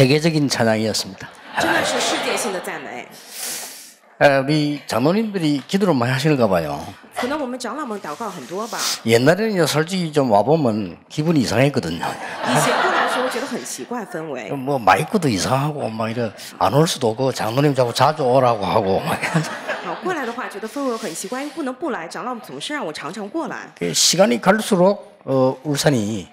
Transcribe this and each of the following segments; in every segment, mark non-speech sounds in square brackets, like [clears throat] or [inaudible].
세계적인 찬양이었습니다. 아, 우리 장로님들이 기도를 많이 하시는가 봐요. 옛날에는 솔직히 좀 와보면 기분이 이상했거든요. 뭐 마이크도 이상하고 막 이래 안올 수도 없고 장로님 자꾸 자주 오라고 하고 막. [laughs] 过来的话，觉得氛围很奇怪，不能不来。长老总是让我常常过来。시간이갈수록 어, 그 어, 울산이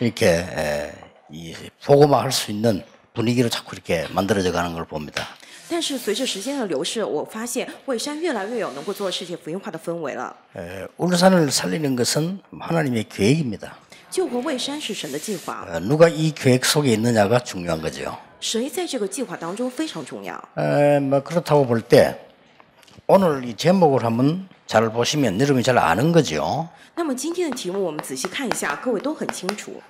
이렇게 이 보고만 할수 있는 분위기로 자꾸 이렇게 만들어져 가는 걸 봅니다. 但是随着时间的流逝，我发现蔚山越来越有能够做世界福音化的氛围了。 에, 울산을 살리는 것은 하나님의 계획입니다. 救活蔚山是神的计划， 어, 누가 이 계획 속에 있느냐가 중요한 거죠. 谁在这个计划当中非常重要。 에, 뭐 그렇다고 볼때 오늘 이 제목을 한번 잘 보시면 여러분이 잘 아는 거죠. 那么今天的题目我们仔细看一下，各位都很清楚。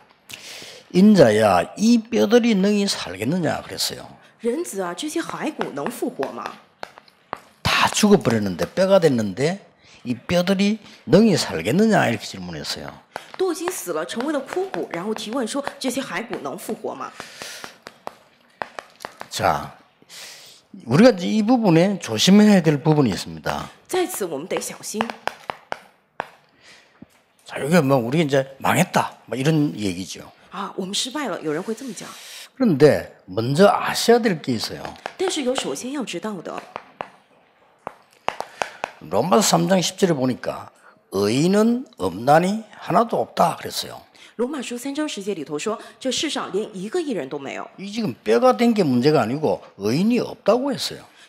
인자야 이 뼈들이 능히 살겠느냐 그랬어요. 人子啊，这些骸骨能复活吗？다 죽어버렸는데 뼈가 됐는데 이 뼈들이 능히 살겠느냐 이렇게 질문했어요. 都已经死了，成为了枯骨，然后提问说这些骸骨能复活吗？ 자, 우리가 이 부분에 조심해야 될 부분이 있습니다. 在此我们得小心。 자, 이게 뭐 우리 이제 망했다 뭐 이런 얘기죠. 아, 我们失败了有人会这么讲 그런데 먼저 아셔야 될 게 있어요. 但是有首先要知道的， 로마서 3장 10절에 보니까 의인은 없나니 하나도 없다 그랬어요. 罗马书三章十节里头说，这世上连一个艺人都没有。이 지금 뼈가 된 게 문제가 아니고 의인이 없다고 했어요.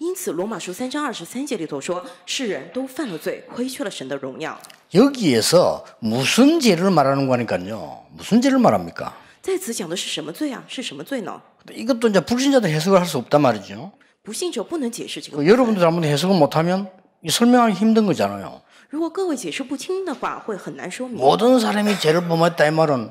因此，罗马书三章二十三节里头说，世人都犯了罪，亏缺了神的荣耀。 여기에서 무슨 죄를 말하는 거니까요. 무슨 죄를 말합니까? 在此讲的是什么罪啊？是什么罪呢？ 이것도 이제 불신자도 해석을 할 수 없단 말이죠. 不信者不能解释这个。 여러분들 아무도 해석을 못하면 설명하기 힘든 거잖아요. 如果各位解释不清的话，会很难说明。 모든 사람이 죄를 범했다 이 말은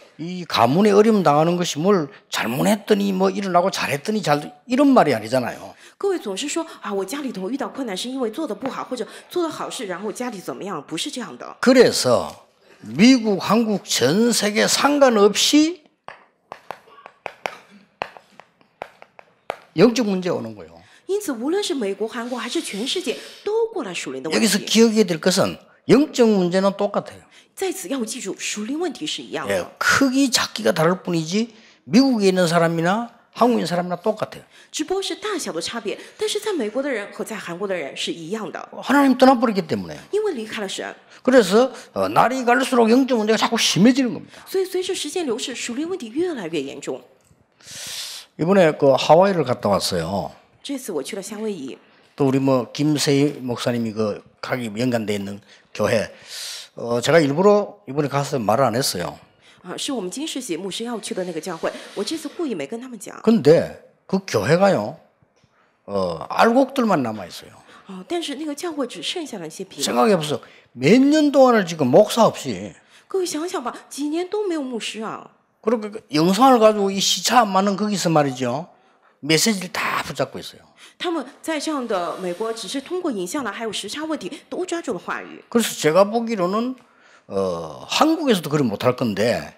이가문의 어림 당하는 것이 뭘 잘못했더니 뭐 일어나고 잘했더니 잘 이런 말이 아니잖아요. 各位总是说啊，我家里头遇到困难是因为做的不好，或者做的好事，然后家里怎么样，不是这样的。 아, 그래서 미국, 한국 전 세계 상관없이 영적 문제 오는 거예요. 因此，无论是美国、韩国还是全世界，都过来属灵的问题。여기서기억해야될것은 영적 문제는 똑같아요. 在此要记住，属灵问题是一样 예, 크기 작기가 다를 뿐이지 미국에 있는 사람이나 한국인 사람이나 똑같아요. 只不过是大小的差别，但是在美国的人和在韩国的人是一样的。 하나님 떠나버리기 때문에. 因为离开了神。 그래서 어, 날이 갈수록 영적 문제가 자꾸 심해지는 겁니다. 所以随着时间流逝，属灵问题越来越严重。 이번에 그 하와이를 갔다 왔어요. 这次我去了夏威夷。또 우리 뭐 김세희 목사님이 그 각이 연관돼 있는 교회 어 제가 일부러 이번에 가서 말을 안 했어요. 啊，是我们金世喜牧师要去的那个教会。我这次故意没跟他们讲。 근데 그 교회가요. 어 알곡들만 남아 있어요. 哦，但是那个教会只剩下了一些皮。 생각해 보세요. 몇 년 동안을 지금 목사 없이. 各位想想吧，几年都没有牧师啊。 그리고 영상을 가지고 이 시차 안 맞는 거기서 말이죠. 메시지를 다 붙잡고 있어요. 他们在这的美国只是通过影像呢还有时差问题都抓住了话语 그래서 제가 보기로는 어, 한국에서도 그걸 못할 건데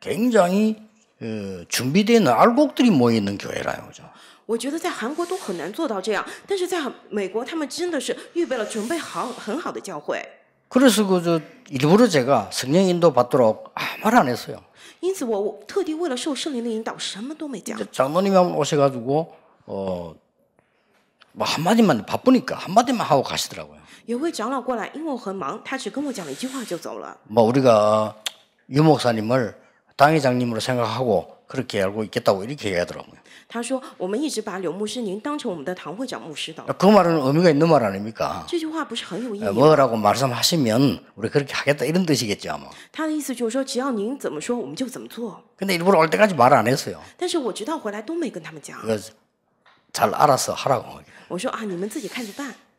굉장히 어, 준비되어 있는 알곡들이 모여 있는 교회라요, 그죠? 我觉得在韩国都很难做到这样，但是在美国，他们真的是预备了准备好很好的教会。 그래서 그저 일부러 제가 성령 인도 받도록 아무 안 했어요. 因此我特地为了受圣灵的引导什么都没讲 장로님이 오셔가지고 어, 뭐 한마디만 바쁘니까 한마디만 하고 가시더라고요. 有位长老过来，因为我很忙，他只跟我讲了一句话就走了。뭐 우리가 유 목사님을 당회장님으로 생각하고 그렇게 알고 있겠다고 이렇게 얘기하더라고요. 他说我们一直把刘牧师您当成我们的堂会长牧师的.그 말은 의미가 있는 말 아닙니까? 这句话不是很有意义. 뭐라고 말씀하시면 우리 그렇게 하겠다 이런 뜻이겠죠 아마. 他的意思就是说，只要您怎么说，我们就怎么做. 근데 일부러 올 때까지 말안 했어요. 但是我直到回来都没跟他们讲.잘 알아서 하라고. 我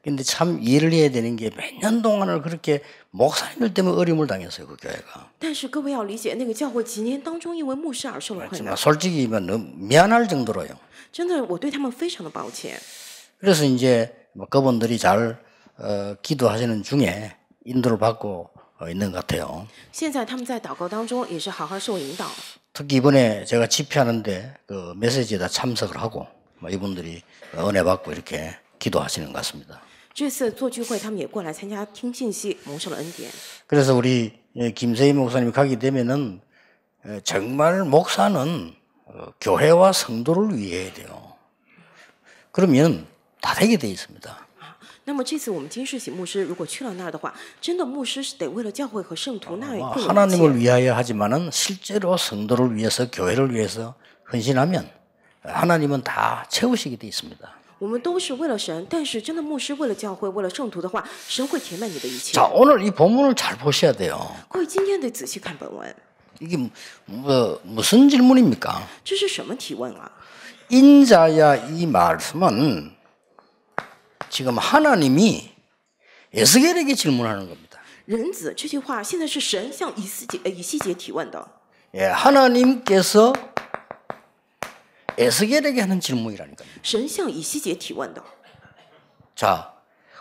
근데 참이를 해야 되는 게 몇 년 동안을 그렇게 목사님들 때문에 어려움을 당했어요 그 교회가. 但是各位要理解，那个教会几年当中因为牧师而受了困难。 솔직히 미안할 정도로요. 真的，我对他们非常的抱歉。 그래서 이제 뭐 그분들이 잘 어, 기도하시는 중에 인도를 받고 어, 있는 것 같아요. 现在他们在祷告当中也是好好受引导。 특히 이번에 제가 집회하는데 그 메시지에다 참석을 하고. 뭐 이분들이 은혜 받고 이렇게 기도하시는 것 같습니다. 这次做聚会，他们也过来参加听信息，蒙受了恩典。 그래서 우리 예, 김세희 목사님이 가게 되면은 예, 정말 목사는 어, 교회와 성도를 위해 돼요. 그러면 다 되게 돼 있습니다. 那么这次我们金世喜牧师如果去了那儿的话，真的牧师是得为了教会和圣徒那하나님을 위하여 하지만은 실제로 성도를 위해서 교회를 위해서 헌신하면 하나님은 다 채우시게 돼 있습니다. 我们都是为了神，但是真的牧师为了教会、为了圣徒的话，神会填满你的一切。 자, 오늘 이 본문을 잘 보셔야 돼요. 各位今天得仔细看本文， 이게 뭐, 무슨 질문입니까? 这是什么提问啊？ 인자야 이 말씀은 지금 하나님이 에스겔에게 질문하는 겁니다. 人子这句话现在是神向以西结以西结提问的 예, 하나님께서 에스겔에게 하는 질문이라는 겁니다. 神向以西结提问的. 자,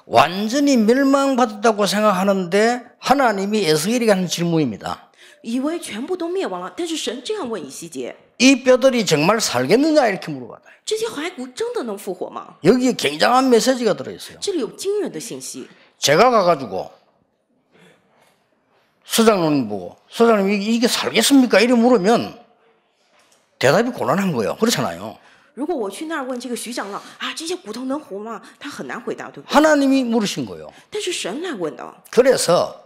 완전히 멸망받았다고 생각하는데 하나님이 에스겔에게 하는 질문입니다. 以为全部都灭亡了，但是神这样问以西结：이 뼈들이 정말 살겠느냐 이렇게 물어봐요. 这些骸骨真的能复活吗? 여기에 굉장한 메시지가 들어 있어요. 这里有惊人的信息. 제가 가가지고 서장님 보고 서장님 이게 살겠습니까? 이래 물으면 대답이 곤란한 거예요. 그렇잖아요. 如果我去那儿问这个徐长老啊，这些骨头能活吗？他很难回答，对不对？ 하나님이 물으신 거예요. 但是神来问的。 그래서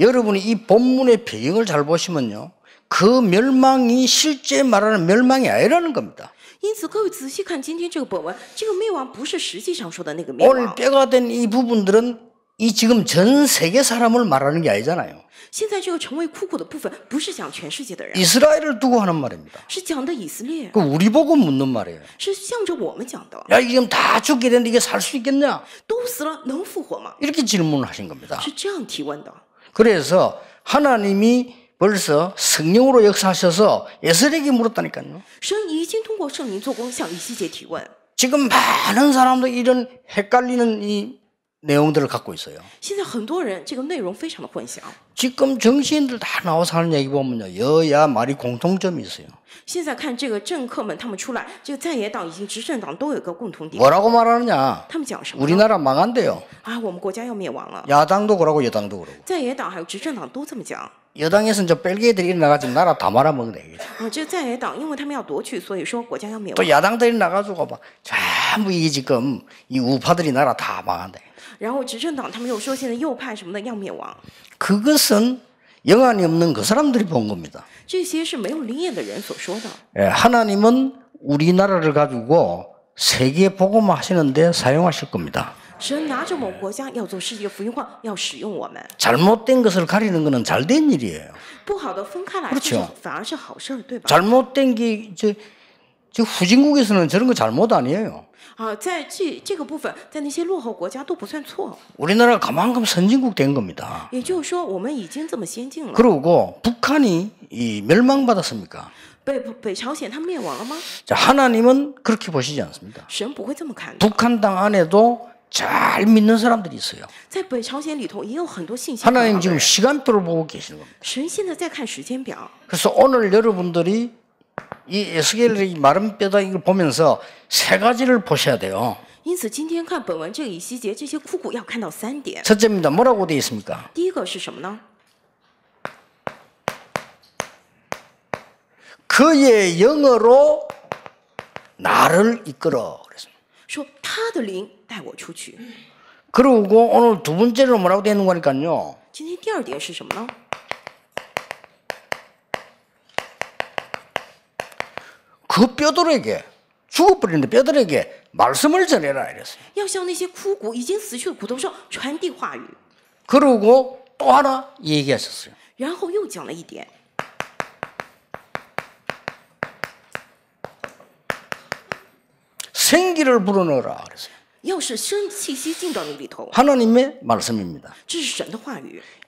여러분이 이 본문의 배경을 잘 보시면요. 그 멸망이 실제 말하는 멸망이 아니라는 겁니다. 因此，各位仔细看今天这个本文，这个灭亡不是实际上说的那个灭亡。 오늘。 뼈가 된 이 부분들은 이 지금 전 세계 사람을 말하는 게 아니잖아요. 现在这个成为苦苦的部分不是讲全世界的人. 이스라엘을 두고 하는 말입니다. 是讲的以色列.그 우리 보고 묻는 말이에요. 是向着我们讲的. 야, 지금 다 죽게 되는데 이게 살 수 있겠냐? 都死了能复活吗? 이렇게 질문하신 을 겁니다. 是这样提问的. 그래서 하나님이 벌써 성령으로 역사하셔서 예스에게 물었다니까요. 성已이通过 지금 많은 사람들 이런 헷갈리는 이 내용들을 갖고 있어요. 现在很多人这个内容非常的混淆. 지금 정치인들 다 나와서 하는 얘기 보면요. 여야 말이 공통점이 있어요. 现在看这个政客们他们出来这个在野党以及执政党都有个共同点 뭐라고 말하느냐? 他们讲什么? 우리나라 망한대요. 아, 我们国家要灭亡了. 야당도 그러고 여당도 그러고. 在野党还有执政党都这么讲. 여당에서는 저벨기들이나가지고 나라 다 말아먹네. 아这在野党因为他们要夺取所以说国家要灭亡또 어, 야당들이 나가지고 막 전부 이 지금 이 우파들이 나라 다 망한대. 然后执政党他们又说现在右派什么的要灭亡。 그것은 영안이 없는 그 사람들이 본 겁니다. 这些是没有灵眼的人所说的. 예, 하나님은 우리나라를 가지고 세계 복음 하시는데 사용하실 겁니다. 神拿着某国家要做世界福音化，要使用我们。 잘못된 것을 가리는 것은 잘된 일이에요. 不好的分开来，그렇죠. 反而是好事，对吧？ 잘못된 게 이제 지 후진국에서는 저런 거 잘못 아니에요. 啊，在这这个部分，在那些落后国家都不算错。 우리나라가 만큼 선진국 된 겁니다. 也就是说，我们已经这么先进了。 그러고 북한이 이 멸망받았습니까? 北北朝鲜它灭亡了吗？ 자, 하나님은 그렇게 보시지 않습니다. 神不会这么看 북한 당 안에도 잘 믿는 사람들이 있어요. 在北朝鲜里头也有很多信息 하나님 지금 시간표를 보고 계시는 겁니다.神现在在看时间表， 그래서 오늘 여러분들이 이 에스겔의 이 마른 뼈다 이걸 보면서 세 가지를 보셔야 돼요. 因此今天看本文这一细节这些枯骨要看到三点 첫째입니다. 뭐라고 되어 있습니까? 第一个是什么呢？ 그의 영으로 나를 이끌어 그랬습니다. 说他的灵带我出去。 그리고 오늘 두 번째로 뭐라고 되어 있는 거니까요. 今天第二点是什么呢？그 뼈들에게 죽어버리는 뼈들에게 말씀을 전해라 이랬어요. 그리고 또 하나 얘기하셨어요. 생기를 불어넣어라 그랬어요. 하나님의 말씀입니다.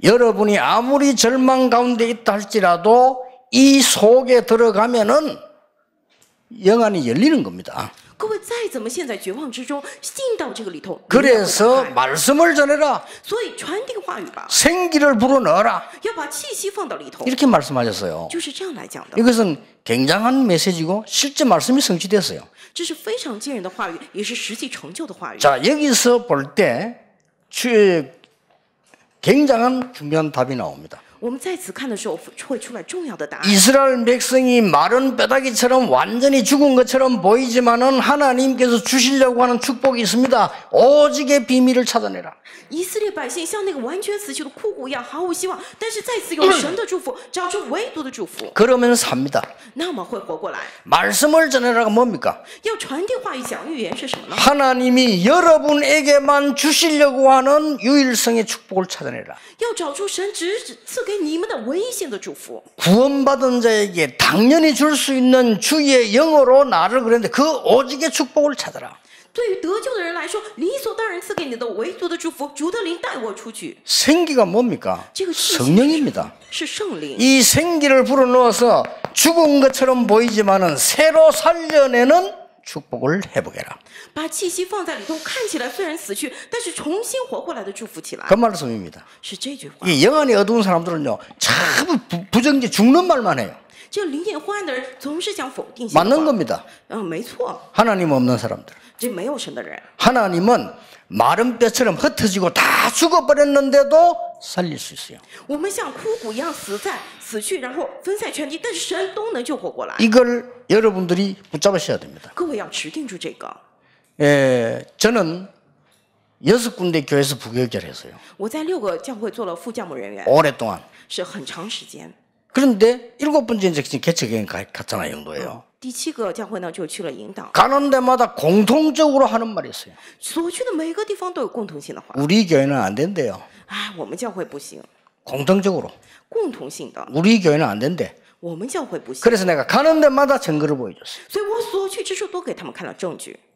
여러분이 아무리 절망 가운데 있다 할지라도 이 속에 들어가면은 영안이 열리는 겁니다. 그래서 말씀을 전해라. 생기를 불어넣어라. 이렇게 말씀하셨어요. 이것은 굉장한 메시지고 실제 말씀이 성취됐어요. 자, 여기서 볼때 굉장한 중요한 답이 나옵니다. 이스라엘 백성이 마른 뼈다귀처럼 완전히 죽은 것처럼 보이지만은 하나님께서 주시려고 하는 축복이 있습니다. 오직의 비밀을 찾아내라. 이스라엘 백성像那个完全死去的枯骨一样毫无希望但是再次有神的祝福找出唯独的祝福 그러면 삽니다. 말씀을 전해라가 뭡니까? 하나님이 여러분에게만 주시려고 하는 유일성의 축복을 찾아내라. 구원받은 자에게 당연히 줄 수 있는 주의 영어로 나를 그랬는데 그 오직의 축복을 찾아라. 생기가뭡니까성령입니다이생기를불어넣어서죽은것처럼보이지만은새로살려내는축복을해보게라 把气息放在里头，看起来虽然死去，但是重新活过来的祝福起来。그 말씀입니다. 是这句话。이 영안이 어두운 사람들은요, 자꾸 부정제 죽는 말만 해요. 这灵眼昏暗的人总是想否定。 맞는 겁니다. 嗯，没错。 하나님 없는 사람들. 这没有神的人。 하나님은 마른 뼈처럼 흩어지고 다 죽어버렸는데도 살릴 수 있어요. 我们像枯骨一样死在死去，然后分散全地，但是神都能救活过来。 이걸 여러분들이 붙잡으셔야 됩니다. 各位要持定住这个。 예, 저는 여섯 군데 교회에서 부교육을 했어요. 我在六个教会做了副教牧人员. 오랫동안. 是很长时间. 그런데 일곱 번째 이제 개척여행 갔잖아요, 영도예요. 第七个教会呢就去了引导. 가는 데마다 공통적으로 하는 말이 있어요. 所去的每个地方都有共同性的话. 우리 교회는 안 된대요. 아, 我们教会不行. 공통적으로. 共同性的. 우리 교회는 안 된대. 我们教会不行. 그래서 내가 가는 데마다 증거를 보여줬어요. 所以我所去之处都给他们看了证据.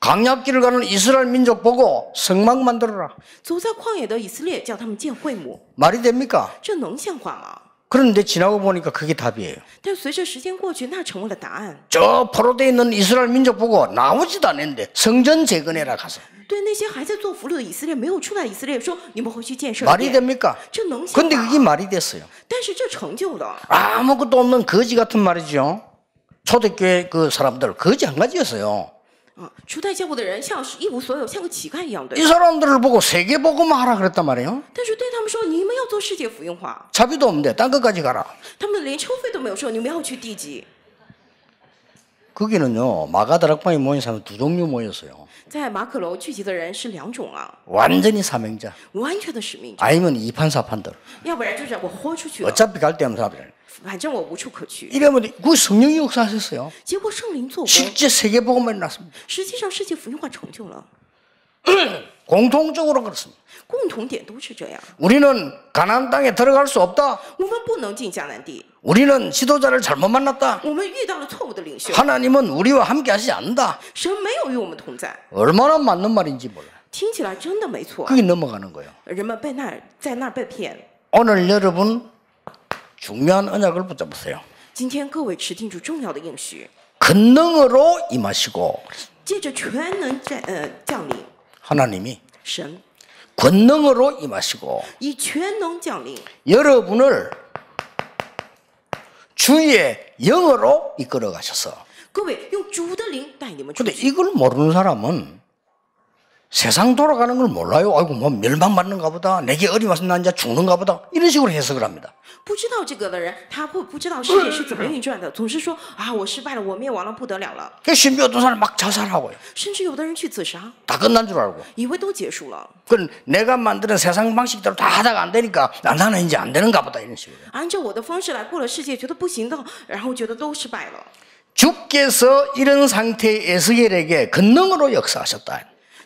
강약길을 가는 이스라엘 민족 보고 성막 만들어라. 走在旷野的以色列，叫他们建会幕。 말이 됩니까? 这能像话吗？ 그런데 지나고 보니까 그게 답이에요. 但随저 포로돼 있는 이스라엘 민족 보고 나오지도 않는데 성전 재건해라 가서. 对那些还在做俘虏的以色列没有出来以色列说你们回去建设 말이 됩니까? 그런데 그게 말이 됐어요. 但是这成就了。 아무것도 없는 거지 같은 말이죠. 초대교회 그 사람들 거지 한 가지였어요. 初代教会的人像是一无所有像个乞丐一样이 사람들을 보고 세계 복음화 하라 그랬단 말이에요. 但是对他们说你们要做世界福音化. 자비도 없는데 딴 것까지 가라. 他们连收费都没有说你们要去地级. 거기는요 마가다락방에 모인 사람 두 종류 모였어요. 在马可楼聚集的人是两种啊. 완전히 사명자. 完全的使命. 아니면 이판사판들. 要不然就是我豁出去. 어차피 갈때하는 사람들. 反正我无处可去。이러면그 성령이 역사하셨어요. 结果圣灵做 실제 세계 복음만 났습니다. 实际上世界福音化成就了， [clears throat] 공통적으로 그렇습니다. 共同点都是这样。 우리는 가나안 땅에 들어갈 수 없다. 我们不能进迦南地， 우리는 지도자를 잘못 만났다. 我们遇到了错误的领袖， 하나님은 우리와 함께 하지 않는다. 神没有与我们同在。 얼마나 맞는 말인지 몰라. 요听起来真的没错， 그게 넘어가는 거예요. 人们被那在那儿被骗。 오늘 여러분 중요한 언약을 붙잡으세요. 今天各位持定住重要的应许。권능으로 임하시고. 借着全能降临. 하나님이. 神. 권능으로 임하시고. 以全能降临. 여러분을 주의 영으로 이끌어 가셔서. 各位데이걸모르는사람은 세상 돌아가는 걸 몰라요. 아이고, 뭐 멸망받는가 보다. 내게 어리 와서 난 이제 죽는가 보다. 이런 식으로 해석을 합니다. 不知道这个的人他不知道世界是怎么运转的总是说啊我失败了我灭亡了不得了了그 심지어 어떤 사람 막 자살하고요. 甚至有的人去自杀.다 끝난 줄 알고. 以为都结束了.그 내가 만드는 세상 방식대로 다 하다가 안 되니까 나는 이제 안 되는가 보다 이런 식으로. 按照我的方式来过了世界,觉得不行的,然后觉得都失败了. 주께서 이런 상태의 에스겔에게 근능으로 역사하셨다.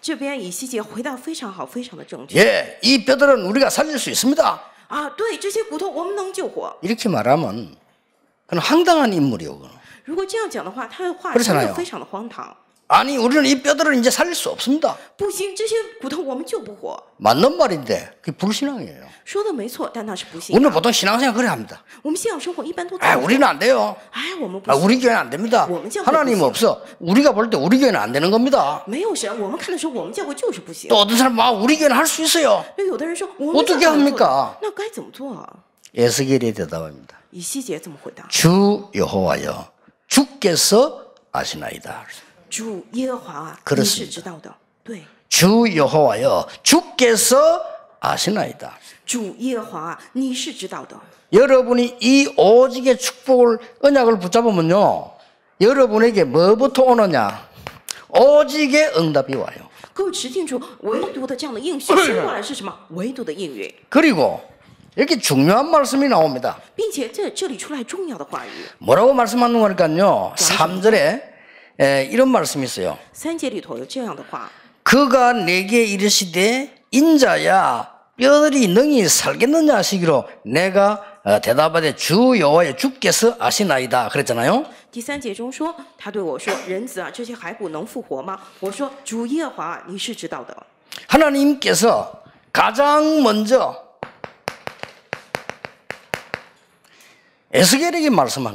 这边以西姐回答非常好，非常的正确。예이뼈들은우리가살릴수있습니다啊，对，这些骨头我们能救活。이렇게말하면그당한인물이오如果这样讲的话，他的话就非常的荒唐。 아니 우리는 이 뼈들을 이제 살릴 수 없습니다. 不行,这些骨头我们救不活. 맞는 말인데 그 불신앙이에요. 说的没错,但那是不信. 우리는 보통 신앙생활 그래 합니다. 아, 우리는 안 돼요. 아, 우리 교회는 안 됩니다. 하나님 없어. 우리가 볼 때 우리 교회는 안 되는 겁니다. 또 어떤 사람 막 아, 우리 교회는 할 수 있어요. 有的人说 어떻게 합니까? 예수겔이 대답합니다. 이시제怎么回答?주 여호와여 주께서 아시나이다. 주 여호와 그렇습니다. 주 여호와여 주께서 아시나이다. 주 여호와 여러분이 이 오직의 축복을 언약을 붙잡으면요. 여러분에게 뭐부터 오느냐? 오직의 응답이 와요. 그리고 이렇게 중요한 말씀이 나옵니다. 뭐라고 말씀하는 거니까요? 3절에 에, 예, 이런 말씀이 있어요. 三节里头有这样的话. 그가 내게 이르시되 인자야 뼈들이 능히 살겠느냐 하시기로 내가 어, 대답하되 주 여호와의 주께서 아시나이다 그랬잖아요. 第三节中说他对我说人子啊这些骸骨能复活吗我说主耶华你是知道的 하나님께서 가장 먼저 에스겔에게 말씀합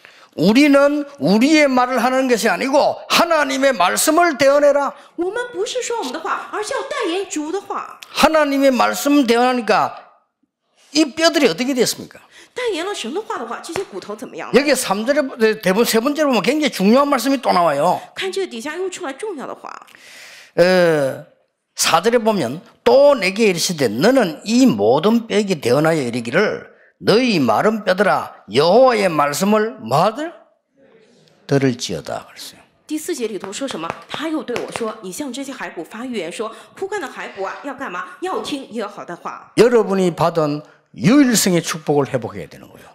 우리는 우리의 말을 하는 것이 아니고 하나님의 말씀을 대언해라. 하나님의 말씀 대언하니까 이 뼈들이 어떻게 됐습니까? 여기 3절에 대본 세 번째로 보면 굉장히 중요한 말씀이 또 나와요. 에, 4절에 보면 또 내게 이르시되 너는 이 모든 뼈에게 대언하여 이르기를 너희 마른 뼈들아 여호와의 말씀을 뭐들 들을지어다 그랬어요. 第四节里头说什么？他又对我说：“你向这些骸骨发预言说，枯干的骸骨啊，要干嘛？要听耶和华的话。” 여러분이 받은 유일성의 축복을 회복해야 되는 거예요.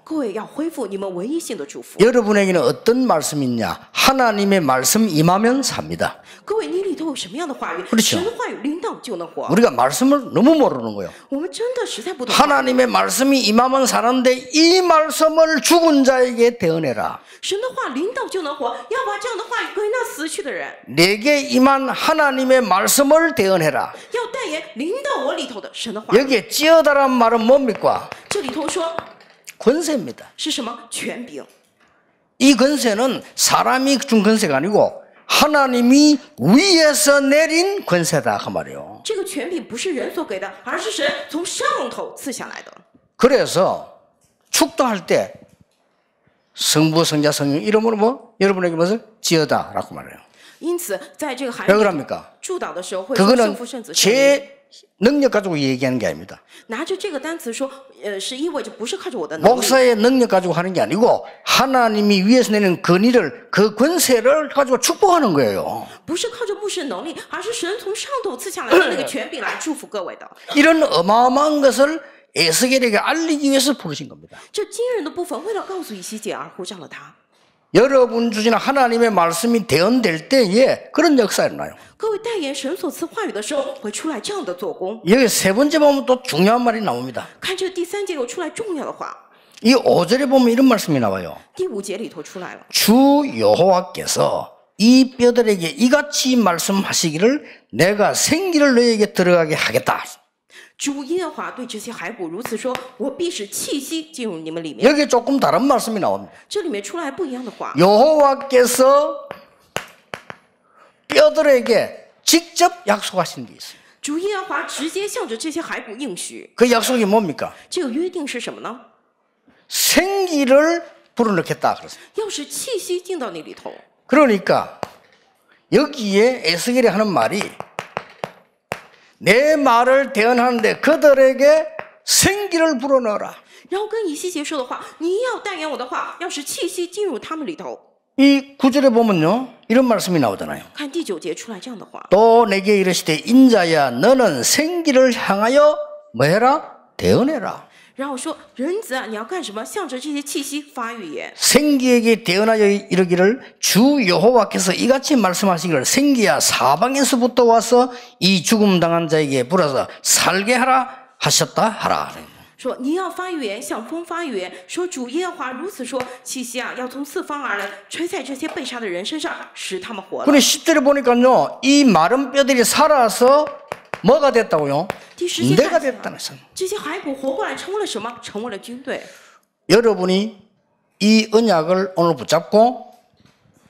여러분에게는 어떤 말씀이 있냐? 하나님의 말씀 임하면 삽니다. 그렇죠. 우리가 말씀을 너무 모르는 거예요. 하나님의 말씀이 임하면 사는데 이 말씀을 죽은 자에게 대언해라. 내게 임한 하나님의 말씀을 대언해라. 여기에 찌어다란 말은 뭡니까? 这里头说 권세입니다. 이 권세는 사람이 준 권세가 아니고 하나님이 위에서 내린 권세다 그 말이요. 这个权柄不是人所给的,而是神从上头赐下来的. 그래서 축도할 때 성부, 성자, 성령 이름으로 뭐 여러분에게 무엇 지어다라고 말해요. 그 因此，在这个韩왜 祝祷的时候会그圣父圣子圣灵 능력 가지고 얘기하는 게 아닙니다. 목사의 능력 가지고 하는 게 아니고 하나님이 위에서 내는 권위를 그 권세를 가지고 축복하는 거예요. [laughs] 이런 어마어마한 것을 에스겔에게 알리기 위해서 부르신 겁니다. 여러분 주시는 하나님의 말씀이 대언될 때에 그런 역사 일어나요. 여기 세 번째 보면 또 중요한 말이 나옵니다. 이 5절에 보면 이런 말씀이 나와요. 주 여호와께서 이 뼈들에게 이같이 말씀하시기를 내가 생기를 너에게 들어가게 하겠다. 주耶和华对这些骸骨如此说我必使气息进入你们里面 여기 조금 다른 말씀이 나옵니다. 这里面出来不一样的话， 여호와께서 뼈들에게 직접 약속하신 게 있어요. 主耶和华直接向着这些骸骨应许。그 약속이 뭡니까? 这个约定是什么呢？ 생기를 불어넣겠다 그랬어요. 要使气息进到那里头。 그러니까 여기에 에스겔이 하는 말이 내 말을 대언하는데 그들에게 생기를 불어넣어라. 然后跟以西结说的话，你要但言我的话，要使气息进入他们里头。이 구절에 보면요, 이런 말씀이 나오잖아요. 또 내게 이르시되 인자야, 너는 생기를 향하여 뭐해라 대언해라. 然后说 생기에게 대언하여 이르기를 주 여호와께서 이같이 말씀하시기를 생기야 사방에서부터 와서 이 죽음 당한 자에게 불어서 살게 하라 하셨다 하라. 说你要发预言，向风发预言，说主耶和华如此说：气息啊，要从四方而来，吹在这些被杀的人身上，使他们活了。 근데 1절에 보니까요. 이 마른 뼈들이 살아서 뭐가 됐다고요? 내가 됐다는 선. 여러분이 이 언약을 오늘 붙잡고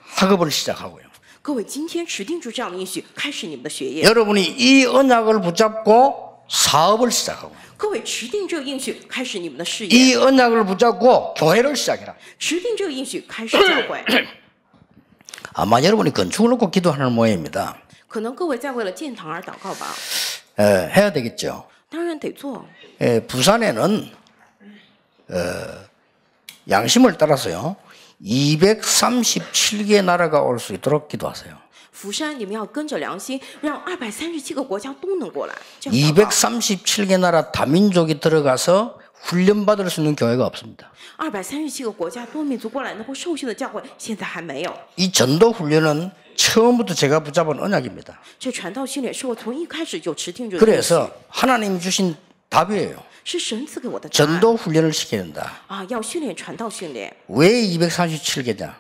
학업을 시작하고요. 各位今天定住这样的开始你们的业 여러분이 이 언약을 붙잡고 사업을 시작하고. 各位定这开始你们的事业이 언약을 붙잡고 교회를 시작해라. [coughs] 定这开始教会 아마 여러분이 건축을 놓고 기도하는 모양입니다. 可能各位在为了建堂而祷告吧。 예, 해야 되겠죠. 当然得做。 예, 부산에는 어, 양심을 따라서요. 237개 나라가 올 수 있도록 기도하세요. 釜山，你们要跟着良心，让二百三十七个国家都能过来。这样祷告 237개 나라 다민족이 들어가서 훈련받을 수 있는 교회가 없습니다. 二百三十七个国家多民族过来能够受训的教会，现在还没有。이 전도 훈련은 처음부터 제가 붙잡은 언약입니다. 그래서 하나님 주신 답이에요. 전도 훈련을 시켜야된다왜 237개냐?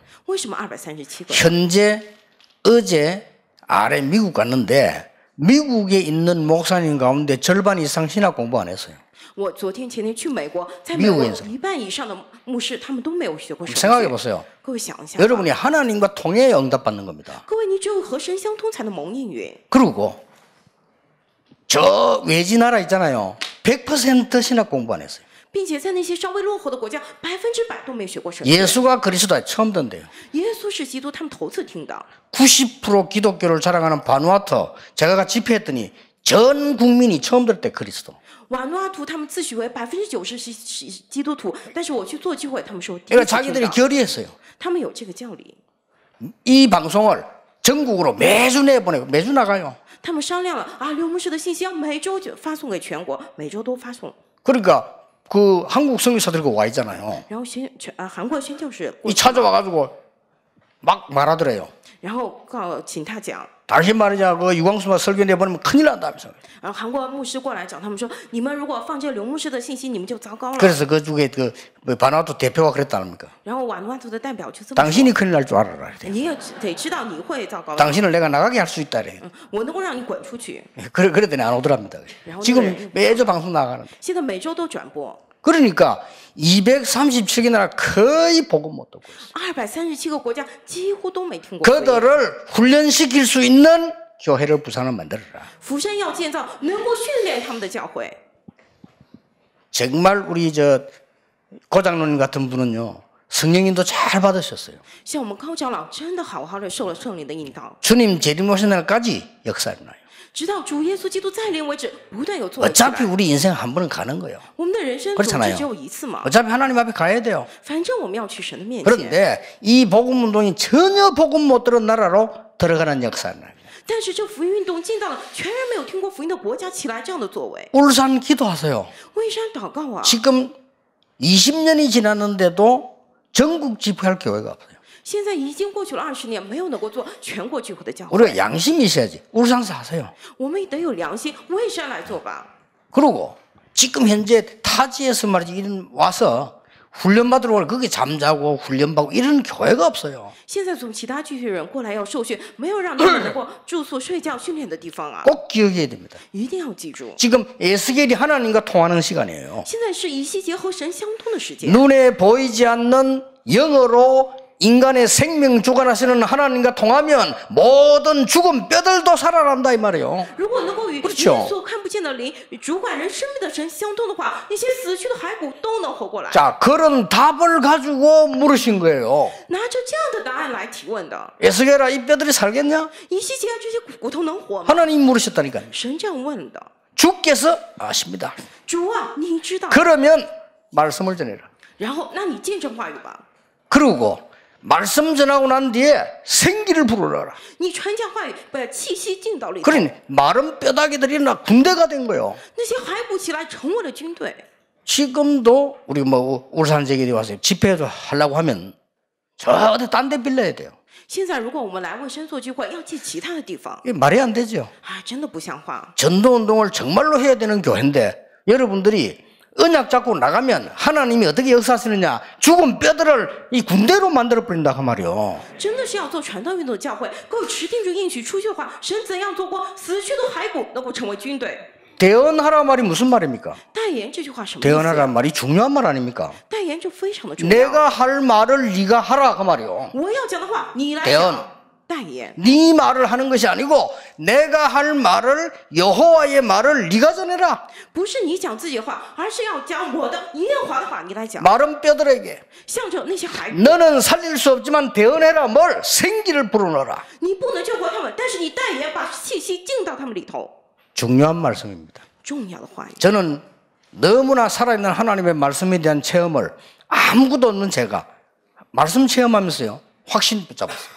현재 어제 아래 미국 갔는데 미국에 있는 목사님 가운데 절반 이상 신학 공부 안 했어요. 我昨天前天去美国，在美国一半以上的牧师他们都没有学过圣经。 보세요. 여러분이 하나님과 통해 응답받는 겁니다. 그리고 저 외지 나라 있잖아요. 100% 신학 공부 안 했어요. 并且在那些稍微落后的国家，百分之百都没学过圣经。예가그리스도 처음 듣데요耶稣是基督，他们头次听到。90% 기독교를 자랑하는 바누아트 제가 집회했더니 전 국민이 처음 들 때 그리스도. 瓦努阿图他们自诩为百分之九十是基督徒，但是我去做聚会，他们说第一次听到。他们有这个教理。이방송을전국으로매주내보내고매주나가요他们商量了啊，刘牧师的信息要每周就发送给全国，每周都发送。그러니까그한국선교사들과와있잖아요然后宣啊韩国宣教士이찾아와가지고막말하더래요然后告请他讲。 당신 말이냐 그 유광수만 설교 내보내면 큰일 난다 면서 然后牧师过来找他们说你们如果放这刘牧师的信息你们就糟糕了 아, 그래서 그 중에 그 뭐 바나투 대표가 그랬다니까. 당신이 큰일 날 줄 알아라. 당신을 내가 나가게 할 수 있다 래 그래 그러더니 안 오더랍니다. 지금 매주 방송 나가는. 그러니까 237개나라 거의 복음 못 듣고 있어요. 2 3 7个国家 그들을 훈련시킬 수 있는 교회를 부산을 만들어라. 부산要建造能够训练他们的教会. 정말 우리 저고장노님 같은 분은요. 성령님도 잘 받으셨어요. 주님 재림 오신 날까지 역사를 나요. 어차피 우리 인생 한 번은 가는 거예요. 그렇잖아요. 어차피 하나님 앞에 가야 돼요. 그런데 이 복음 운동이 전혀 복음 못 들은 나라로 들어가는 역사는 但是这福音运动进到了全没有听过福音的国家起来这样的作为울산기도하세요 울산祷告啊。지금 20년이 지났는데도 전국 집회할 교회가 없어요. 现在已经过去了二十年，没有能够做全国聚会的教会。 우리가 양심이 있어야지. 울상사 하세요. 我们得有良心，为神来做吧。 그러고 지금 현재 타지에서 말이지 이런 와서 훈련받으러 올 거기 잠자고 훈련받고 이런 교회가 없어요. 现在从其他聚会人过来要受训，没有让他们能够住宿、睡觉、训练的地方啊！꼭 기억해야 됩니다. 一定要记住， 지금 에스겔이 하나님과 통하는 시간이에요. 现在是以西结和神相通的时间， 눈에 보이지 않는 영어로 인간의 생명 주관하시는 하나님과 통하면 모든 죽은 뼈들도 살아난다 이 말이에요. 그렇죠. 자, 그런 답을 가지고 물으신 거예요. 예수께라 이 뼈들이 살겠냐? 하나님 물으셨다니까요. 주께서 아, 아십니다. 그러면 말씀을 전해라. 그리고 말씀 전하고 난 뒤에 생기를 불어라. 뭐 그러니 마른 뼈다귀들이 나 군대가 된 거요. 예 지금도 우리 뭐 울산 지역에 와서 집회도 하려고 하면 저 어디 딴데 빌려야 돼요. 现在如果我们来卫生做聚会，要去其他的地方。이 말이 안 되죠. 아, 真的不像话. 전도 운동을 정말로 해야 되는 교회인데 여러분들이 언약 잡고 나가면 하나님이 어떻게 역사하시느냐 죽은 뼈들을 이 군대로 만들어 버린다 그 말이요. 真的是要做传道运动教会各持定住应许出去的话神怎样透过死去的骸骨能够成为军队 대언하라 말이 무슨 말입니까? 대언하라 말이 중요한 말 아닙니까? 내가 할 말을 네가 하라 그 말이요. 대언. 네 말을 하는 것이 아니고 내가 할 말을 여호와의 말을 네가 전해라. 마른 뼈들에게. 너는 살릴 수 없지만 대언해라 뭘 생기를 불어넣어라. 중요한 말씀입니다. 저는 너무나 살아있는 하나님의 말씀에 대한 체험을 아무것도 없는 제가 말씀 체험하면서요 확신 붙잡았어요.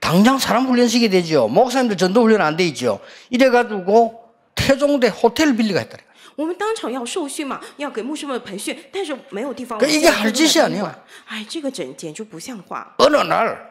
당장 사람 훈련 시게 되죠. 목사님들 전도 훈련 안돼 있죠. 이래가지고 태종대 호텔 빌리가 했더래. 我们当场要受训嘛，要给牧师们培训，但是没有地方。이게할 짓이 아니야. 哎，这个简简直不像话。 어느 날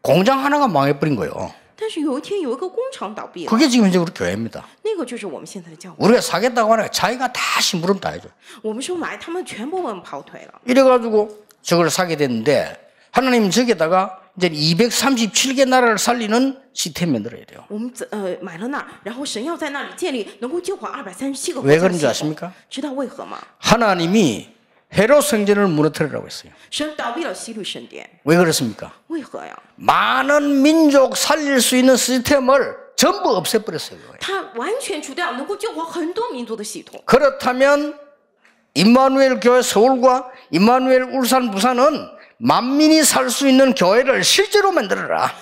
공장 하나가 망해버린 거예요. 但是有一天有一个工厂倒闭了。 그게 지금 현재 우리 교회입니다. 那个就是我们现在的教会。 우리가 사겠다고 하는 자기가 다 심부름 다 해줘. 我们说买，他们全部我们跑腿了。 이래가지고 저걸 사게 됐는데 하나님 저기다가 이제 237개 나라를 살리는 시스템 만들어야 돼요. 왜 그런 지 아십니까? 하나님이 헤로 성전을 무너뜨리라고 했어요. 왜 그렇습니까? 많은 민족 살릴 수 있는 시스템을 전부 없애버렸어요. 그렇다면 임마누엘 교회 서울과 임마누엘 울산 부산은 만민이 살 수 있는 교회를 실제로 만들어라.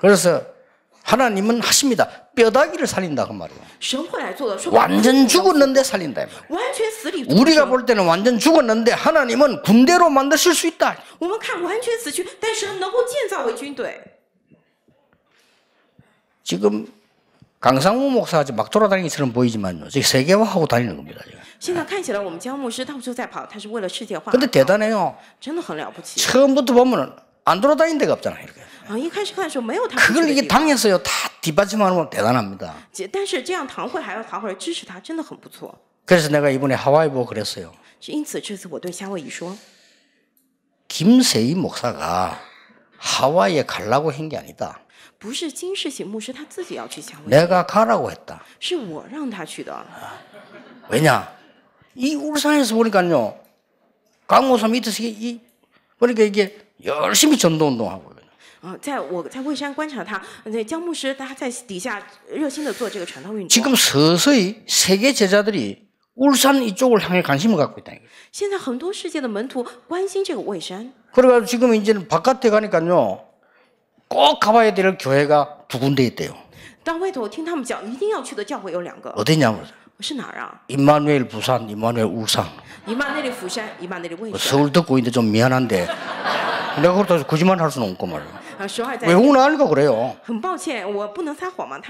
그래서 하나님은 하십니다. 뼈다귀를 살린다고 말이에요. 완전 죽었는데 살린다. 우리가 볼 때는 완전 죽었는데 하나님은 군대로 만드실 수 있다. 지금 강상무 목사 막 돌아다니는 것처럼 보이지만요. 지금 세계화하고 다니는 겁니다. 지금. 데 대단해요. 처음부터 보면안 돌아다닌 데가 없잖아 이렇게. 啊一开始看的时候没有 그걸 이게 당했어요. 다 뒷받침하면 대단합니다. 但是这样堂会还还会支持他，真的很不错。 그래서 내가 이번에 하와이 보고 그랬어요. 因此这次我对夏威夷说。 김세희 목사가 하와이에 가려고 한 게 아니다. 不是金世醒牧师他自己要去夏 내가 가라고 했다. 是我让他去的。 왜냐? 이 울산에서 보니까요. 강호사 밑에서 이그니까 이게 열심히 전도 운동하고 啊，在我在蔚山观察他，那江牧师他在底下热心的做这个传道运动。 어, 지금 서서히 세계 제자들이 울산 이쪽을 향해 관심을 갖고 있다. 现在很多世界的门徒关心这个蔚山， 그래가지고 지금 이제는 바깥에 가니까요. 꼭 가봐야 될 교회가 두 군데 있대요. 当外头听他们讲，一定要去的教会有两个， 어디냐고. 是哪儿啊？ 임마누엘 부산, 이마누엘 울산. 姨妈那里釜山，姨妈那里魏뭐 山。 서울 듣고 있는데 좀 미안한데. 내가 그렇다고 거짓말 할 수는 없고 말이야. 说왜 혼날까 그래요?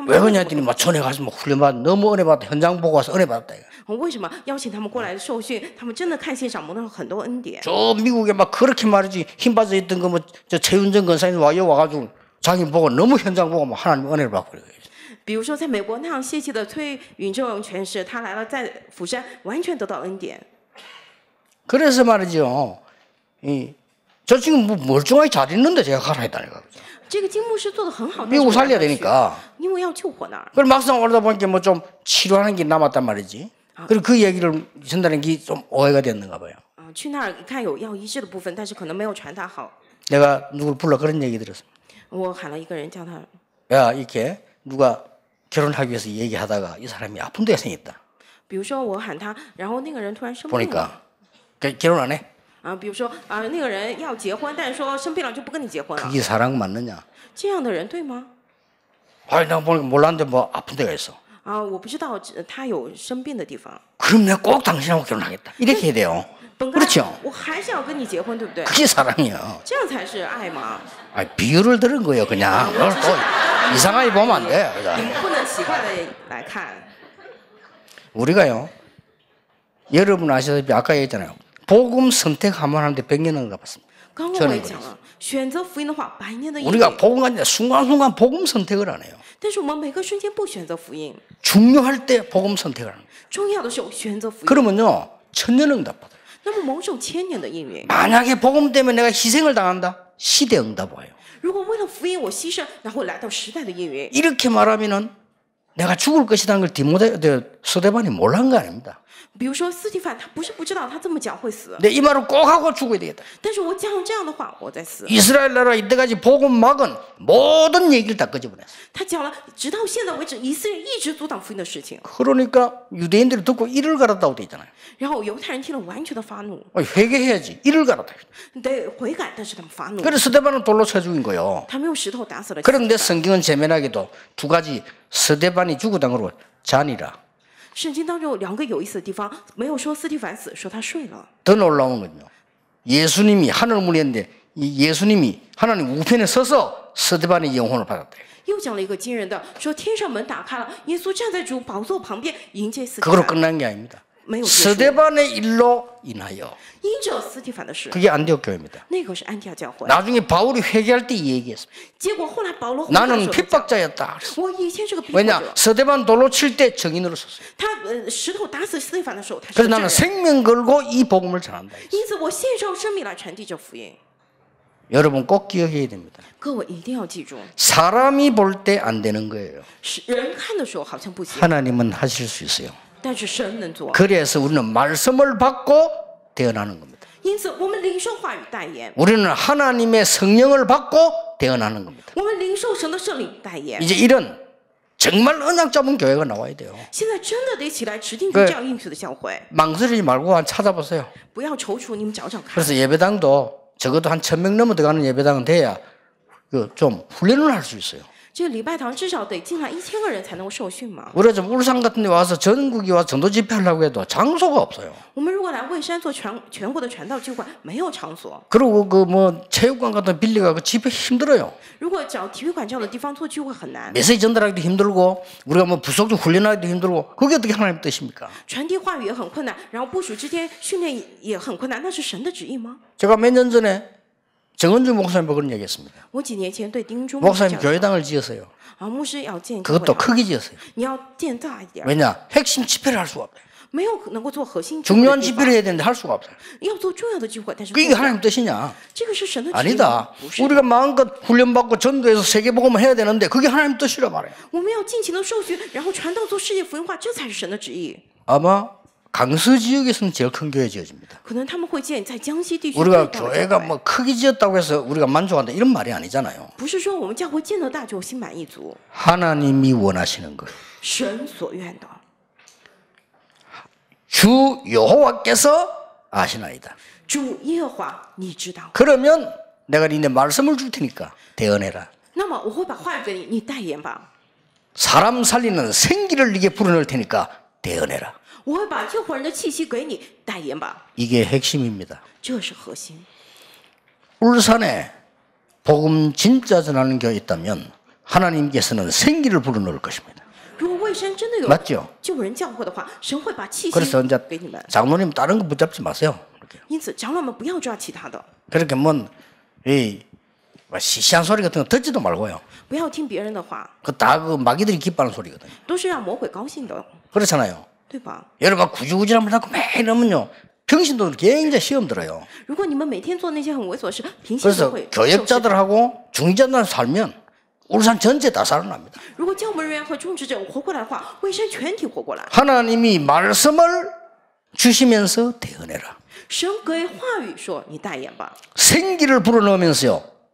왜说냐더니什 전에 가서 막 훈련 받 너무 은혜 받다 현장 보고 와서 은혜 받았다. 이거. 为什么邀请他们过来受训他们真的看现场蒙到很多恩典저 미국에 막 그렇게 말이지 힘 빠져 있던 거뭐저 그 최윤정 권사님 와요 와가지고 자기 보고 너무 현장 보고 막 하나님 은혜를 받고 그래요. 比如说，在美国那样歇气的崔允正全师，他来了，在釜山完全得到恩典。 그래서 말이죠. 이저 지금 뭐 멀쩡하게 잘 있는데 제가 가라 했다니까. 미국 살려야 되니까. 그럼 막상 오르다 보니까 뭐좀 치료하는 게 남았단 말이지. 아. 그리고 그 얘기를 전달한 게좀 오해가 됐는가 봐요. 去那儿看有药医治的部分，但是可能没有传达好。 내가 누굴 불러 그런 얘기 들었어. 我喊了一个人叫他。야 이렇게 누가 결혼하기 위해서 얘기하다가 이 사람이 아픈 데가 생겼다. 比如说我喊他然后那个人突然生病 보니까 결혼 안 해? 啊，比如说啊，那个人要结婚，但是说生病了就不跟你结婚了。이 사랑 맞느냐? 这样的人对吗？ 아니 나 몰- 랐는데뭐 아픈 데가 있어. 啊我不知道他有生病的地方 그럼 내가 꼭 당신하고 결혼하겠다. 이렇게 해야 돼요. 그렇죠? 我还是要跟你结婚，对不对？ 그게 사랑이에요. 这样才是爱嘛！아 비유를 들은 거예요, 그냥. 또 이상하게 보면 안돼你不能奇怪的来看 우리가요. 여러분 아시다시피 아까 얘기했잖아요. 복음 선택하면 하는데 100년은 가봤습니다. 刚刚我也讲了选 우리가 복음 아니라 순간순간 복음 선택을 안 해요. 중요할 때 복음 선택을 하는 거예요. 그러면요 천년응답 받아요. 만약에 복음 때문에 내가 희생을 당한다 시대 응답 와요. 이렇게 말하면 내가 죽을 것이라는 걸 디모데 스데반이 몰란 거 아닙니다. 比如说斯提凡他不是不知道他这么脚会死.이 말을 꼭 하고 죽어야 되겠다. 但是我讲这样的话我在死. 이스라엘 나라 이때까지 복음 막은 모든 얘기를 다 꺼져버렸어. 他讲了直到现在为止以色列一直阻挡福音的事情. 그러니까 유대인들이 듣고 이를 갈았다고 돼잖아요然后犹太人听了完全的发怒. 회개해야지. 이를 갈았다. 得悔改但是他们发怒. 그래서 스데반은 돌로 쳐 죽인 거요. 他们用石头打死了. 그런데 성경은 재면하게도 두 가지 스데반이 죽은 당으로 잔이라 圣经当中两个有意思的地方没有说斯蒂凡死说他睡了더 놀라운 건요. 예수님이 하늘을 무리했는데 이 예수님이 하나님 우편에 서서 스테반의 영혼을 받았대又讲了一个惊人的，说天上门打开了，耶稣站在主宝座旁边迎接斯。 그걸로 끝난 게 아닙니다. 스데반의 일로 인하여. 그게 안디옥 교회입니다. 나중에 바울이 회개할 때얘기했습니 나는 핍박자였다. 왜냐 스데반 돌로 칠 때 정인으로 섰어요. 그래서 나는 생명 걸고 이 복음을 전한다. 여러분 꼭 기억해야 됩니다. 사람이 볼 때 안 되는 거예요. 하나님은 하실 수 있어요. 그래서 우리는 말씀을 받고 대언하는 겁니다. 우리는 하나님의 성령을 받고 대언하는 겁니다. 이제 이런 정말 언약 잡은 교회가 나와야 돼요. 그, 망설이지 말고 한 찾아보세요. 그래서 예배당도 적어도 한천명 넘어 들어가는 예배당은 돼야 그좀 훈련을 할 수 있어요. 这礼拜堂至少得进来一千个人才能受训嘛우리가좀 울산 같은 데 와서 전국이 와 전도 집회하려고 해도 장소가 없어요. 我们如果来蔚山做全全国的传道聚会，没有场所。 그리고 그뭐 체육관 같은 빌리가그 집회 힘들어요. 如果找体育馆这样的地方做聚会很难， 메시지 전달하기도 힘들고 우리가 뭐 부속 좀 훈련하기도 힘들고 그게 어떻게 하나님 뜻입니까? 传递话语也很困难，然后部署之间训练也很困难，那是神的旨意吗？제가 몇년 전에 정은주 목사님도 그런 얘기했습니다. 목사님 교회당을 지었어요. 아, 그것도 크게 지었어요. 왜냐? 핵심 집회를 할 수가 없어요. 중요한 집회를 해야 되는데 할 수가 없어요. 이게 하나님 뜻이냐? 아니다. 우리가 마음껏 훈련받고 전도해서 세계복음을 해야 되는데 그게 하나님 뜻이라 말해요. 아마 강서 지역에서는 제일 큰 교회 지어집니다. 우리가 교회가 뭐 크게 지었다고 해서 우리가 만족한다 이런 말이 아니잖아요. 하나님이 원하시는 것. 주 여호와께서 아시나이다. 그러면 내가 네 말씀을 줄 테니까 대언해라. 사람 살리는 생기를 네게 불어넣을 테니까 대언해라. 我会把这活人的气息给你代言吧。 이게 핵심입니다. 这是核心。 울산에 복음 진짜 전하는 교회 있다면 하나님께서는 생기를 불어넣을 것입니다. 맞죠? 그래서 이제 장로님 다른 거 붙잡지 마세요. 렇게因此 그렇게 뭔이 시시한 소리 같은 거 듣지도 말고요. 그다그 마귀들이 기뻐하는 소리거든요. 그렇잖아요. 여러분 구지구지 한번 하고 매일 하면요. 평신도 굉장히 시험 들어요. 그래서 교역자들하고 중지자들 살면 울산 전체 다 살아납니다. 하나님이 말씀을 주시면서 대언해라. 생기를 불어넣으면서요.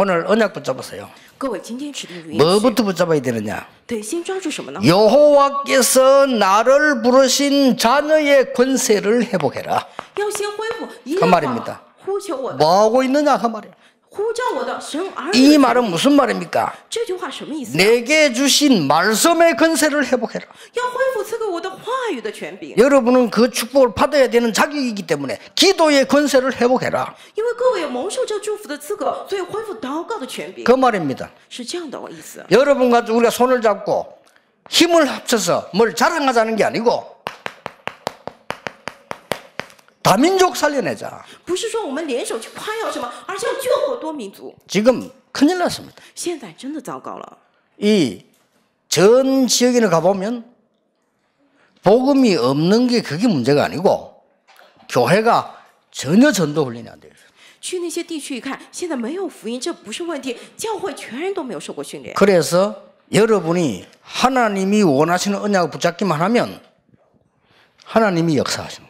오늘 언약 붙잡으세요. 뭐부터 붙잡아야 되느냐? 여호와께서 나를 부르신 자녀의 권세를 회복해라. 그 말입니다. 뭐 하고 있느냐 그 말이야. 이 말은 무슨 말입니까? 내게 주신 말씀의 근세를 회복해라. 여러분은 그 축복을 받아야 되는 자격이기 때문에 기도의 근세를 회복해라. 그 말입니다. 여러분과 우리가 손을 잡고 힘을 합쳐서 뭘 자랑하자는 게 아니고 다민족 살려내자. 지금 큰일 났습니다. 이 전지역에 가보면 복음이 없는 게 그게 문제가 아니고 교회가 전혀 전도 훈련이 안 돼요. 去那些地区一看，现在没有福音，这不是问题，教会全人都没有受过训练。 그래서 여러분이 하나님이 원하시는 언약을 붙잡기만 하면 하나님이 역사하십니다.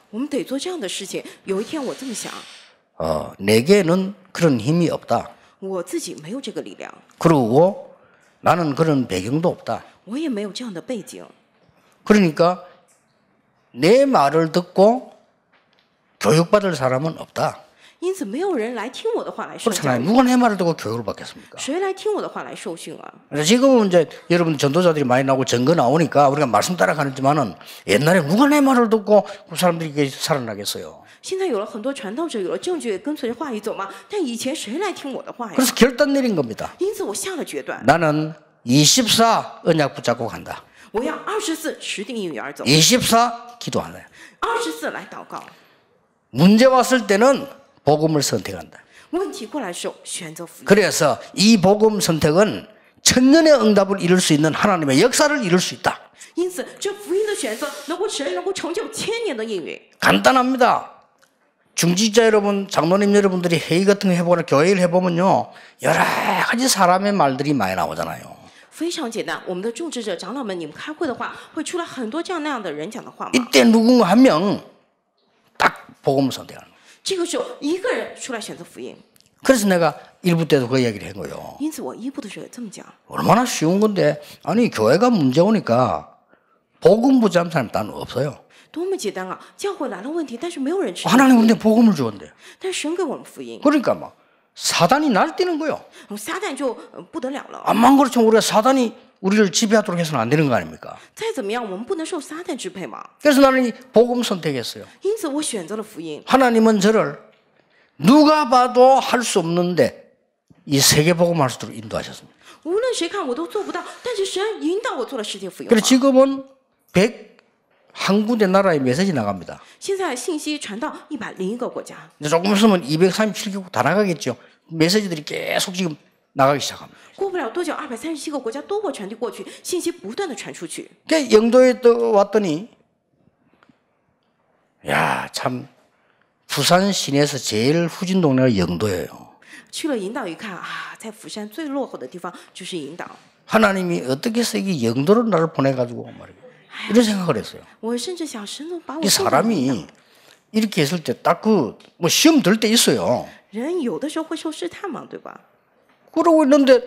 我们得做这样的事情。有一天我这么想， 어, 내게는 그런 힘이 없다. 我自己没有这个力量， 그리고 나는 그런 배경도 없다. 我也没有这样的背景， 그러니까 내 말을 듣고 교육받을 사람은 없다. 因此没有人来听我的话来受 그렇잖아요. 누가 내 말을 듣고 교육을 받겠습니까? 谁来听我的话来受训啊？지금 이제 여러분 전도자들이 많이 나오고 증거 나오니까 우리가 말씀 따라가는지만은 옛날에 누가 내 말을 듣고 그 사람들이 게 살아나겠어요. 现在有了很多传道者有了证据跟随话语走嘛但以前谁来听我的话呀 그래서 결단 내린 겁니다. 因此我下了决断， 나는 24 언약 붙잡고 간다. 我要二十四持定应而走2 4 기도하래. 二十来祷告문제 왔을 때는 복음을 선택한다. 그래서 이 복음 선택은 천년의 응답을 이룰 수 있는 하나님의 역사를 이룰 수 있다. 간단합니다. 중직자 여러분, 장로님 여러분들이 회의 같은 거 해보거나 교회를 해보면요. 여러 가지 사람의 말들이 많이 나오잖아요. 非常简单，我们的种植者长老们，你们开会的话，会出来很多这样那样的人讲的话吗？이때누군가한명딱복음선택하는 这个时候一个人出来选择福音。 그래서 내가 일부 때도 그 얘기를 한 거요. 因此我一部的时候这么讲. 얼마나 쉬운 건데 아니 교회가 문제 오니까 복음 부자한 사람 단 없어요. 多么简单啊！教会来了问题，但是没有人去。 하나님 근데 복음을 주는데. 但是神给我们福音。 그러니까 막 사단이 날뛰는 거요. 사단就不得了了. 암만 그렇죠 우리가 사단이 우리를 지배하도록 해서는 안 되는 거 아닙니까? 그래서 나는 복음 선택했어요. 하나님은 저를 누가 봐도 할 수 없는데 이 세계 복음할 수 있도록 인도하셨습니다. 그래서 지금은 1한 군데 나라에 메시지 나갑니다. 조금 있으면 237개국 다 나가겠죠. 메시지들이 계속 지금 나가기 시작합니다. 过不了多久二百三个国家都会传递过去信息不断的传出去 영도에 왔더니 야참 부산 시내에서 제일 후진 동네가 영도예요. 去了引导一看啊，在釜山最落后的地方就是引导。 아, 하나님이 어떻게 해서 이 영도로 나를 보내가지고 말이에 이런 생각을 했어요. 이 사람이 이렇게 했을 때 딱 그 뭐 시험 들 때 있어요. 人有的时候会受试探嘛，对吧？ 그러고 있는데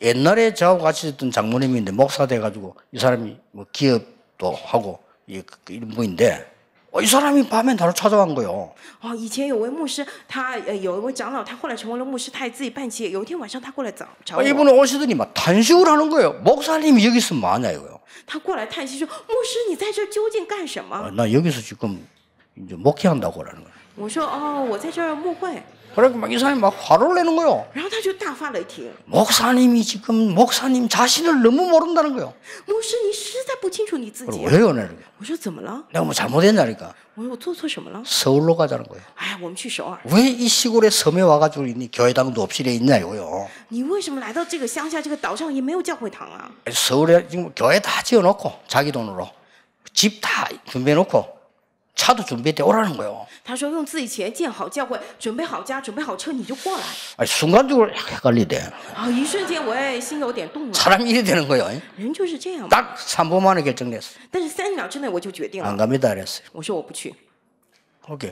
옛날에 저하고 같이 있던 장모님인데 목사 돼가지고 이 사람이 뭐 기업도 하고 그 이런 분인데 어, 이 사람이 밤에 나로 찾아간 거예요. 어, 아, 以前有位牧师，他呃有一位长老，他后来成为了牧师，他也自己办企业。有一天晚上他过来找找我。 아, 이분은 오시더니 막 탄식을 하는 거예요. 목사님이 여기 있으면 뭐하냐 이거요. 他过来叹息说：“牧师，你在这究竟干什么？”나 여기서 지금 이제 목회한다고 그러는 거예요. 我说：“哦，我在这儿牧会。” 그러니까 막이 사람이 막 화를 내는 거요. 然后 목사님이 지금 목사님 자신을 너무 모른다는 거요. 牧师，你实在不清楚你自己。 왜요, 내가? 我说怎么了？ 내가 뭐 잘못했나니까? 我说我做错什么了？ 서울로 가자는 거예요. 哎，我们去首尔。왜 이 시골에 섬에 와가지고 있니 교회당도 없이래 있냐 이거요. 你为什么来到这个乡下这个岛上也没有教会堂啊？ 서울에 지금 교회 다 지어놓고 자기 돈으로 집다 준비해놓고 차도 준비되어 오라는 거예요. 他说用自己钱建好教会，准备好家，准备好车，你就过来。 순간적으로 헷갈리대. 啊一瞬间我心有点动了 사람 일이 되는 거예요. 人就是这样。딱 3분 만에 결정됐어. 但是三秒之内我就决定了。안 갑니다 그랬어요. 我说我不去。 오케이.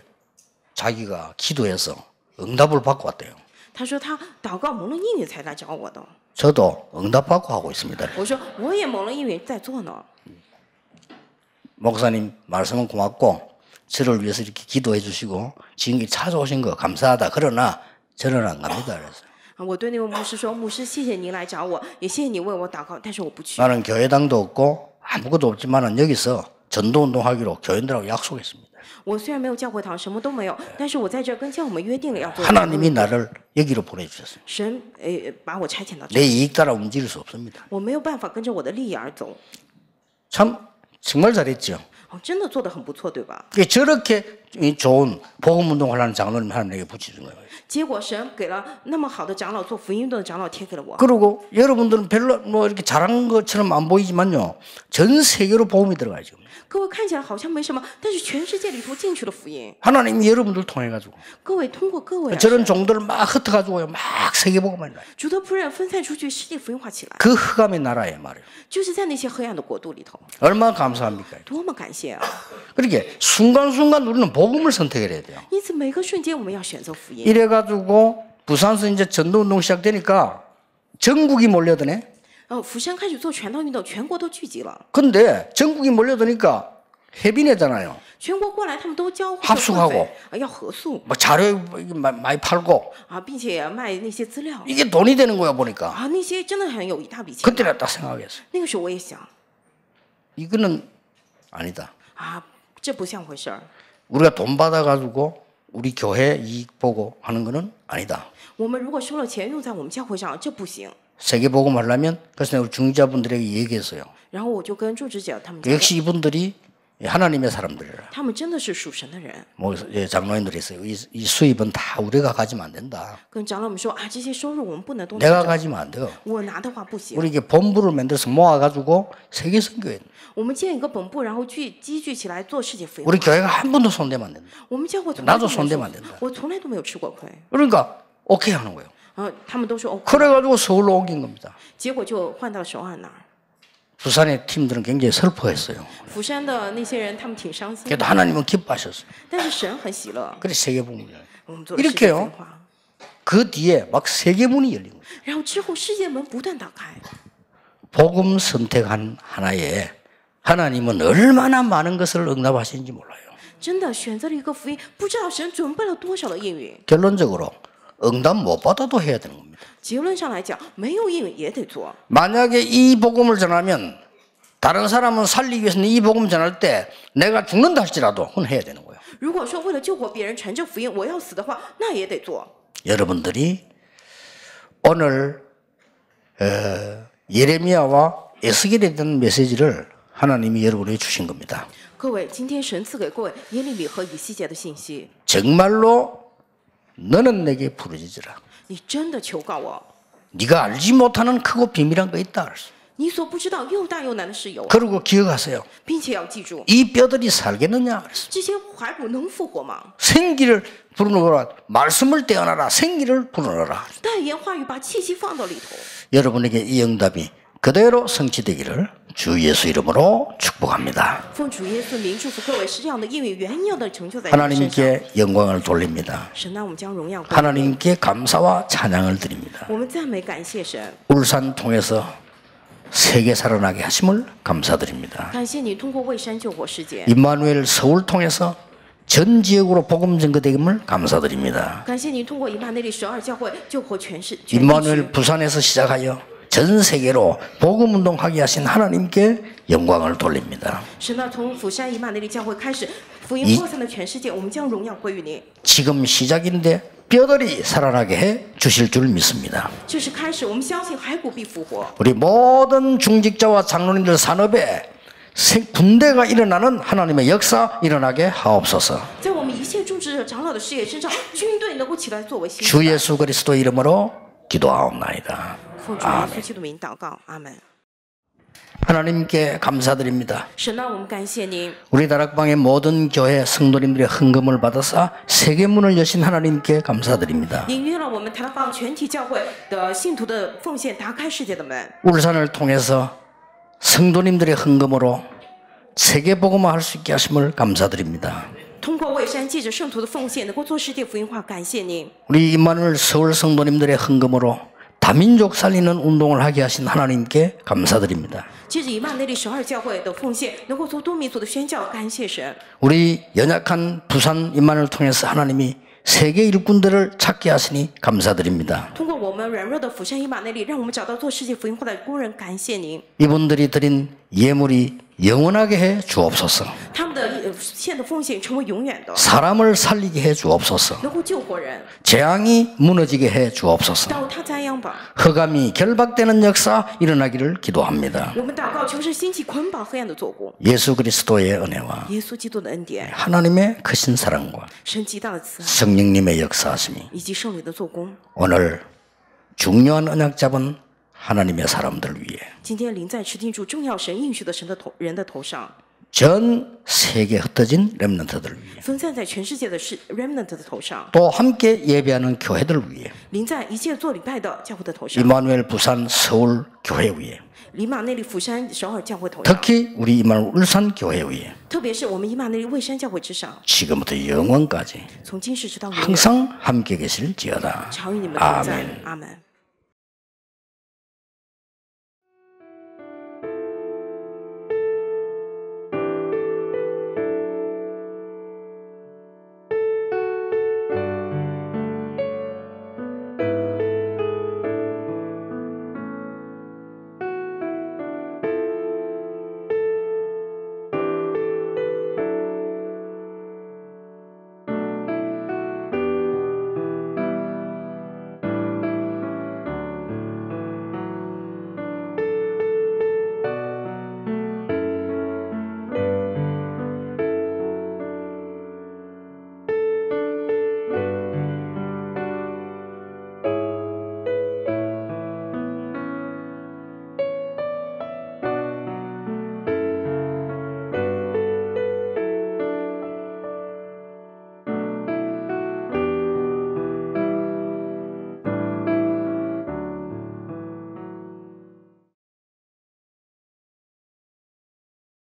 자기가 기도해서 응답을 받고 왔대요. 他说他祷告蒙了应允才来找我的。 저도 응답받고 하고 있습니다. 我说我也蒙了应允在做呢。 목사님 말씀은 고맙고 저를 위해서 이렇게 기도해 주시고 지금 찾아오신 거 감사하다. 그러나 저는 안 갑니다. 그래서. 我对那位牧师说，牧师谢谢您来找我，也谢谢你为我祷告，但是我不去。 나는 교회당도 없고 아무것도 없지만은 여기서 전도 운동하기로 교인들하고 약속했습니다. 我虽然没有教会堂，什么都没有，但是我在这跟教友们约定了要做。 하나님이 나를 여기로 보내주셨어요. 神呃把我差遣到내 이익 따라 움직일 수 없습니다. 我没有办法跟着我的利益而走。참 정말 잘했죠. 真的做得很不错，对吧？ 저렇게 이 좋은 복음 운동을 하는 장로님 하나님에게 붙이는 거예요. 结果神给了那么好的长老做福音的长老贴给了我 그리고 여러분들은 별로 뭐 이렇게 잘한 것처럼 안 보이지만요. 전 세계로 복음이 들어가요 지금. 各看起来好像没什么但是全世界里头进去了福音하나님여러분들통해가지고各位저런종들막흩어가지고막세계복음을주도分散出去世界福音化起来그흑암의나라에말이에就是在那些黑暗的国度里头얼마감사합니까多么感谢啊그렇게순간순간우리는복음을선택을해야돼요因此每个瞬间我们要选择福音이래가지고부산서이제전도운동시작되니까전국이몰려드네 어, 부산 开始做 전당 운동, 전국 都聚集了. 근데 전국이 몰려드니까 해빈회잖아요. 전국 过来他们都交 합숙하고. 아, 要合宿.뭐 자료 많이 팔고. 아, 并且卖那些资料. 이게 돈이 되는 거야 보니까. 아, 那些真的很有一大笔钱. 그때는 딱 생각했어요. 那个时候我也想. 이거는 아니다. 아, 这不像回事儿. 우리가 돈 받아 가지고 우리 교회 이익 보고 하는 거는 아니다. 我们如果收了钱用在我们教会上，这不行。 세계복음 하려면 그래서 우리 중직자분들에게 얘기했어요. 然后我就跟住职者 역시 이분들이 하나님의 사람들이라. 他뭐 예, 장로님들이 있어요. 이, 이 수입은 다 우리가 가지면 안 된다. 跟长老们说 내가 가지면 안 돼요. 우리 이게 본부를 만들어서 모아 가지고 세계 선교회. 我 우리 교회가 한 번도 손대면 안 된다. 나도 손대면 안 된다. 그러니까 오케이 하는 거예요. 그래가지고 서울로 옮긴 겁니다. 부산의 팀들은 굉장히 슬퍼했어요. 그래도 하나님은 기뻐하셨어요. 그래서 세계 복음을 이렇게요. 그 뒤에 막 세계 문이 열린 거예요. 복음 선택한 하나에 하나님은 얼마나 많은 것을 응답하시는지 몰라요. 결론적으로 응답 못 받아도 해야 되는 겁니다. 结论上来讲,没有应也得做. 만약에 이 복음을 전하면 다른 사람은 살리기 위해서는 이 복음 전할 때 내가 죽는다 할지라도 그 해야 되는 거예요. 如果说为了救活别人传这福音，我要死的话，那也得做. 여러분들이 오늘 에, 어, 예레미야와 에스겔에 대한 메시지를 하나님이 여러분에게 주신 겁니다. 各位,今天神赐给各位耶利米和以西结的信息. 정말로 너는 내게 부르짖으라. 네가 알지 못하는 크고 비밀한 거 있다. 그리고 기억하세요. 이 뼈들이 살겠느냐? 생기를 불어넣어라. 말씀을 떼어놔라. 생기를 불어넣어라. 여러분에게 이 응답이 그대로 성취되기를 주 예수 이름으로 축복합니다. 하나님께 영광을 돌립니다. 하나님께 감사와 찬양을 드립니다. 울산 통해서 세계 살아나게 하심을 감사드립니다. 임마누엘 서울 통해서 전 지역으로 복음 증거되임을 감사드립니다. 임마누엘 부산에서 시작하여 전 세계로 복음 운동하게 하신 하나님께 영광을 돌립니다. 이, 지금 시작인데 뼈들이 살아나게 해 주실 줄 믿습니다. 우리 모든 중직자와 장로님들 산업에 군대가 일어나는 하나님의 역사 일어나게 하옵소서. 주 예수 그리스도 이름으로 기도하옵나이다. 아, 奉主耶稣基督名祷告，阿门。 하나님께 감사드립니다. 우리 다락방의 모든 교회 성도님들의 헌금을 받아서 세계 문을 여신 하나님께 감사드립니다. 울산을 통해서 성도님들의 헌금으로 세계 복음화 할수 있게 하심을 감사드립니다. 우리임만을 서울 성도님들의 헌금으로 다민족 살리는 운동을 하게 하신 하나님께 감사드립니다. 우리 연약한 부산 인만을 통해서 하나님이 세계 일꾼들을 찾게 하시니 감사드립니다. 이분들이 드린 예물이 영원하게 해 주옵소서. 사람을 살리게 해 주옵소서. 재앙이 무너지게 해 주옵소서. 허감이 결박되는 역사 일어나기를 기도합니다. 예수 그리스도의 은혜와 하나님의 크신 사랑과 성령님의 역사하심이 오늘 중요한 언약 잡은 하나님의 사람들 위해. 今天灵在持定住重要神应许的神的头人的头上。전 세계 흩어진 렘넌트들 위해. 또 함께 예배하는 교회들 위해. 临在一切做礼拜的教会的头上。 이마누엘 부산 서울 교회 위에. 특히 우리 이마누엘 울산 교회 위에. 特别是我们以马内利蔚山教 지금부터 영원까지. 从 항상 함께 계실지어다. 아멘. 아멘.